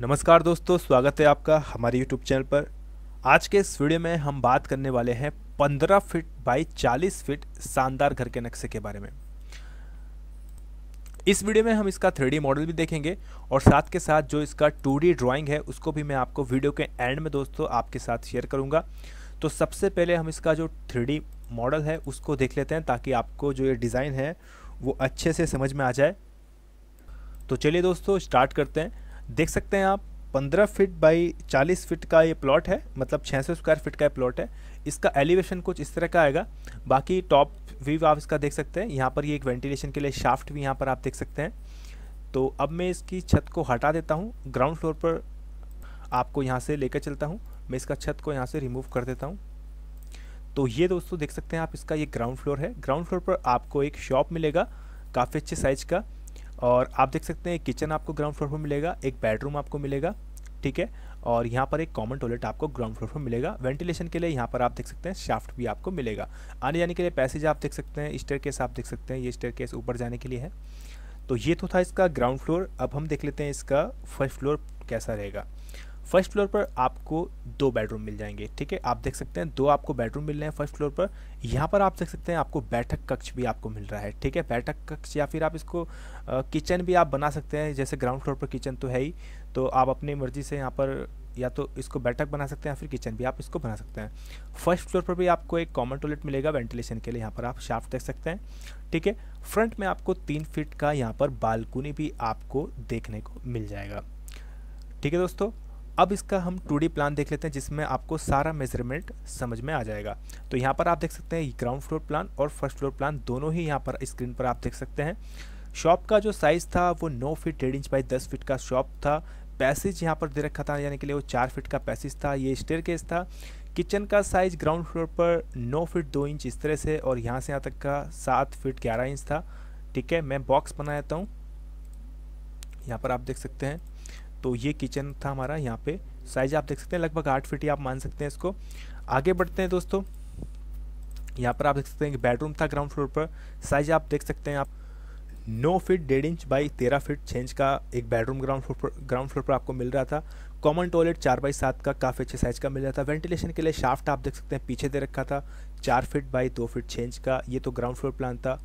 नमस्कार दोस्तों स्वागत है आपका हमारे यूट्यूब चैनल पर आज के इस वीडियो में हम बात करने वाले हैं 15 फीट बाई 40 फीट शानदार घर के नक्शे के बारे में इस वीडियो में हम इसका थ्री मॉडल भी देखेंगे और साथ के साथ जो इसका टू ड्राइंग है उसको भी मैं आपको वीडियो के एंड में दोस्तों आपके साथ शेयर करूँगा तो सबसे पहले हम इसका जो थ्री मॉडल है उसको देख लेते हैं ताकि आपको जो ये डिज़ाइन है वो अच्छे से समझ में आ जाए तो चलिए दोस्तों स्टार्ट करते हैं देख सकते हैं आप 15 फीट बाई 40 फीट का ये प्लॉट है मतलब 600 स्क्वायर फीट का ये प्लॉट है इसका एलिवेशन कुछ इस तरह का आएगा बाकी टॉप व्यू आप इसका देख सकते हैं यहाँ पर ये एक वेंटिलेशन के लिए शाफ्ट भी यहाँ पर आप देख सकते हैं तो अब मैं इसकी छत को हटा देता हूँ ग्राउंड फ्लोर पर आपको यहाँ से लेकर चलता हूँ मैं इसका छत को यहाँ से रिमूव कर देता हूँ तो ये दोस्तों देख सकते हैं आप इसका ये ग्राउंड फ्लोर है ग्राउंड फ्लोर पर आपको एक शॉप मिलेगा काफ़ी अच्छे साइज़ का और आप देख सकते हैं किचन आपको ग्राउंड फ्लोर पर मिलेगा एक बेडरूम आपको मिलेगा ठीक है और यहाँ पर एक कॉमन टॉयलेट आपको ग्राउंड फ्लोर पर मिलेगा वेंटिलेशन के लिए यहाँ पर आप देख सकते हैं शाफ्ट भी आपको मिलेगा आने जाने के लिए पैसेज आप देख सकते हैं स्टेयर केस आप देख सकते हैं ये स्टेयर केस ऊपर जाने के लिए है तो ये तो था इसका ग्राउंड फ्लोर अब हम देख लेते हैं इसका फर्स्ट फ्लोर कैसा रहेगा फर्स्ट फ्लोर पर आपको दो बेडरूम मिल जाएंगे ठीक है आप देख सकते हैं दो आपको बेडरूम मिल रहे हैं फर्स्ट फ्लोर पर यहाँ पर आप देख सकते हैं आपको बैठक कक्ष भी आपको मिल रहा है ठीक है बैठक कक्ष या फिर आप इसको किचन भी आप बना सकते हैं जैसे ग्राउंड फ्लोर पर किचन तो है ही तो आप अपनी मर्जी से यहाँ पर या तो इसको बैठक बना सकते हैं या फिर किचन भी आप इसको बना सकते हैं फर्स्ट फ्लोर पर भी आपको एक कॉमन टॉयलेट मिलेगा वेंटिलेशन के लिए यहाँ पर आप शाफ्ट देख सकते हैं ठीक है फ्रंट में आपको तीन फीट का यहाँ पर बालकनी भी आपको देखने को मिल जाएगा ठीक है दोस्तों अब इसका हम टू प्लान देख लेते हैं जिसमें आपको सारा मेजरमेंट समझ में आ जाएगा तो यहाँ पर आप देख सकते हैं ग्राउंड फ्लोर प्लान और फर्स्ट फ्लोर प्लान दोनों ही यहाँ पर स्क्रीन पर आप देख सकते हैं शॉप का जो साइज़ था वो नौ फीट डेढ़ इंच बाई दस फीट का शॉप था पैसेज यहाँ पर दे रखा था यानी कि लिए वो चार फिट का पैसेज था ये स्टेयर केस था किचन का साइज़ ग्राउंड फ्लोर पर नौ फिट दो इंच इस तरह से और यहाँ से यहाँ तक का सात फिट ग्यारह इंच था ठीक है मैं बॉक्स बना देता हूँ यहाँ पर आप देख सकते हैं तो ये किचन था हमारा यहाँ पे साइज आप देख सकते हैं लगभग आठ फीट ही आप मान सकते हैं इसको आगे बढ़ते हैं दोस्तों यहाँ पर आप देख सकते हैं कि बेडरूम था ग्राउंड फ्लोर पर साइज आप देख सकते हैं आप नौ फीट डेढ़ इंच बाई तेरह फीट छः इंच का एक बेडरूम ग्राउंड फ्लोर पर ग्राउंड फ्लोर पर आपको मिल रहा था कॉमन टॉयलेट चार बाई सात का काफ़ी अच्छे साइज़ का मिल रहा था वेंटिलेशन के लिए शाफ्ट आप देख सकते हैं पीछे दे रखा था चार फीट बाई दो फीट छः इंच का ये तो ग्राउंड फ्लोर प्लान था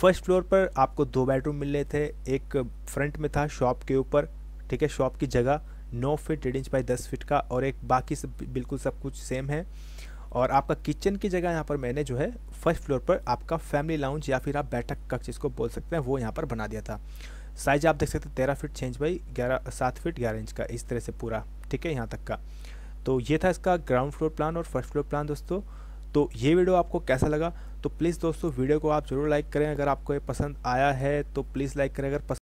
फर्स्ट फ्लोर पर आपको दो बेडरूम मिल रहे थे एक फ्रंट में था शॉप के ऊपर ठीक है शॉप की जगह नौ फिट डेढ़ इंच बाई दस फिट का और एक बाकी सब बिल्कुल सब कुछ सेम है और आपका किचन की जगह यहाँ पर मैंने जो है फर्स्ट फ्लोर पर आपका फैमिली लाउंज या फिर आप बैठक कक्ष जिसको बोल सकते हैं वो यहाँ पर बना दिया था साइज आप देख सकते हैं तेरह फिट छः इंच बाई ग्यारह सात फिट ग्यारह इंच का इस तरह से पूरा ठीक है यहाँ तक का तो ये था इसका ग्राउंड फ्लोर प्लान और फर्स्ट फ्लोर प्लान दोस्तों तो ये वीडियो आपको कैसा लगा तो प्लीज़ दोस्तों वीडियो को आप जरूर लाइक करें अगर आपको ये पसंद आया है तो प्लीज़ लाइक करें अगर